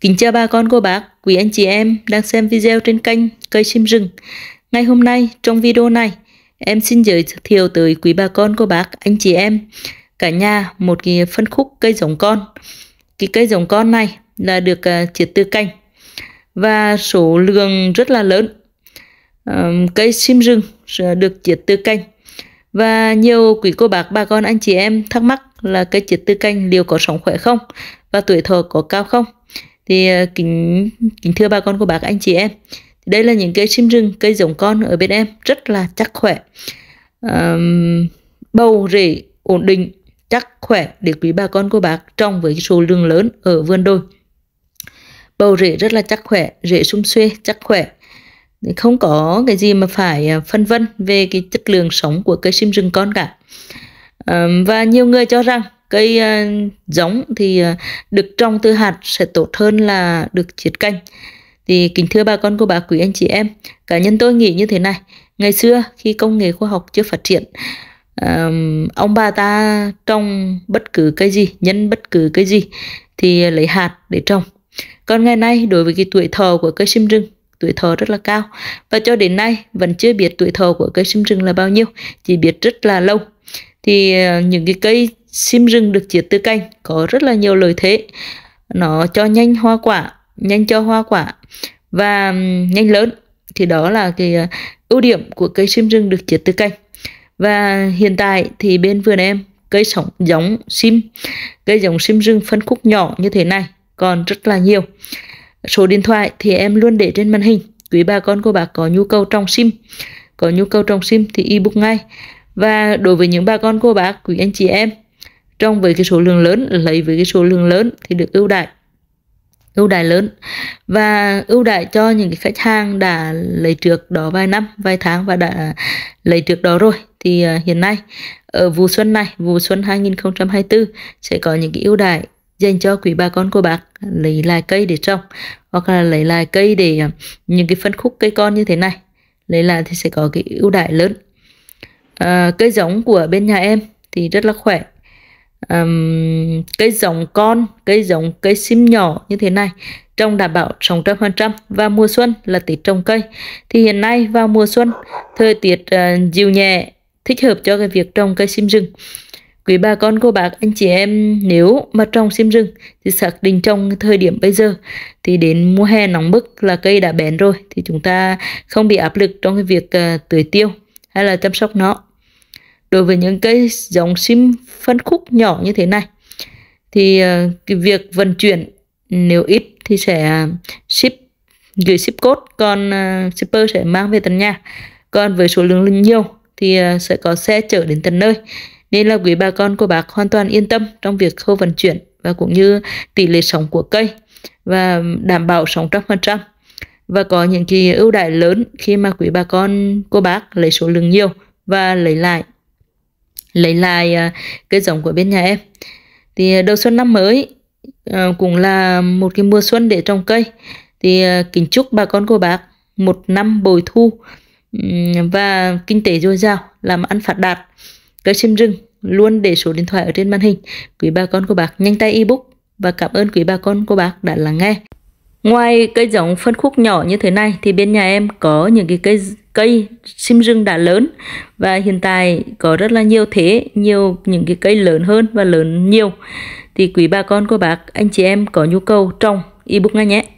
Kính chào bà con cô bác, quý anh chị em đang xem video trên kênh Cây chim Rừng. Ngày hôm nay, trong video này, em xin giới thiệu tới quý bà con cô bác, anh chị em, cả nhà một cái phân khúc cây giống con. Cái cây giống con này là được uh, à, triệt từ cành và số lượng rất là lớn. Uh, cây chim rừng được triệt từ canh và nhiều quý cô bác, bà con, anh chị em thắc mắc là cây triệt từ canh liệu có sống khỏe không và tuổi thọ có cao không thì ờ, kính kính thưa bà con cô bác anh chị em đây là những cây chim rừng cây giống con ở bên em rất là chắc khỏe um, bầu rễ ổn định chắc khỏe để quý bà con cô bác trồng với số lượng lớn ở vườn đôi, bầu rễ rất là chắc khỏe rễ sung xuê chắc khỏe không có cái gì mà phải ờ, phân vân về cái chất lượng sống của cây sim rừng con cả và nhiều người cho rằng cây ờ, giống thì ờ, được trồng từ hạt sẽ tốt hơn là được chiết canh thì kính thưa bà con cô bà quý anh chị em cá nhân tôi nghĩ như thế này ngày xưa khi công nghệ khoa học chưa phát triển um, ông bà ta trồng bất cứ cây gì nhân bất cứ cây gì thì lấy hạt để trồng còn ngày nay đối với cái tuổi thọ của cây sim rừng tuổi thọ rất là cao và cho đến nay vẫn chưa biết tuổi thọ của cây sim rừng là bao nhiêu chỉ biết rất là lâu thì ờ, những cái cây sim rừng được chiết từ cành có rất là nhiều lợi thế nó cho nhanh hoa quả nhanh cho hoa quả và nhanh lớn thì đó là cái à, ưu điểm của cây sim rừng được chiết từ cành và hiện tại thì bên vườn em cây sống giống sim cây giống sim rừng phân khúc nhỏ như thế này còn rất là nhiều số điện thoại thì em luôn để trên màn hình quý bà con cô bác có nhu cầu trồng sim có nhu cầu trồng sim thì ebook ngay và đối với những bà con cô bác quý anh chị em trong với cái số lượng lớn lấy với cái số lượng lớn thì được ưu đại ưu đại lớn và ưu đại cho những cái khách hàng đã lấy trước đó vài năm vài tháng và đã lấy trước đó rồi thì à, hiện nay ở vụ xuân này vụ xuân 2024 sẽ có những cái ưu đại dành cho quý bà con cô bác lấy lại cây để trồng hoặc là lấy lại cây để à, những cái phân khúc cây con như thế này lấy lại thì sẽ có cái ưu đại lớn à, cây giống của bên nhà em thì rất là khỏe um, cây giống con, cây giống cây sim nhỏ như thế này trong đảm bảo trăm và mùa xuân là tết trồng cây. Thì hiện nay vào mùa xuân, thời tiết uh, dịu nhẹ, thích hợp cho cái việc trồng cây sim rừng. Quý bà con cô bác anh chị em nếu mà trồng sim rừng thì xác định trong thời điểm bây giờ thì đến mùa hè nóng bức là cây đã bén rồi thì chúng ta không bị áp lực trong cái việc uh, tưới tiêu hay là chăm sóc nó đối với những cây giống sim phân khúc nhỏ như thế này thì ờ, cái việc vận chuyển nếu ít thì sẽ ship gửi ship code còn ờ, shipper sẽ mang về tận nhà còn với số lượng nhiều thì ờ, sẽ có xe chở đến tận nơi nên là quý bà con cô bác hoàn toàn yên tâm trong việc khâu vận chuyển và cũng như tỷ lệ sống của cây và đảm bảo sống trăm phần trăm và có những kỳ ưu đại lớn khi mà quý bà con cô bác lấy số lượng nhiều và lấy lại lấy lại à, cây giống của bên nhà em thì à, đầu xuân năm mới à, cũng là một cái mùa xuân để trồng cây thì kính chúc bà con cô bác một năm bồi thu và kinh tế dồi dào làm ăn phát đạt cây sim rừng luôn để số điện thoại ở trên màn hình quý bà con cô bác nhanh tay ebook và cảm ơn quý bà con cô bác đã lắng nghe Ngoài cây giống phân khúc nhỏ như thế này thì bên nhà em có những cái cây cây sim rừng đã lớn và hiện tại có rất là nhiều thế, nhiều những cái cây lớn hơn và lớn nhiều. Thì quý bà con cô bác, anh chị em có nhu cầu trồng ebook ngay nhé.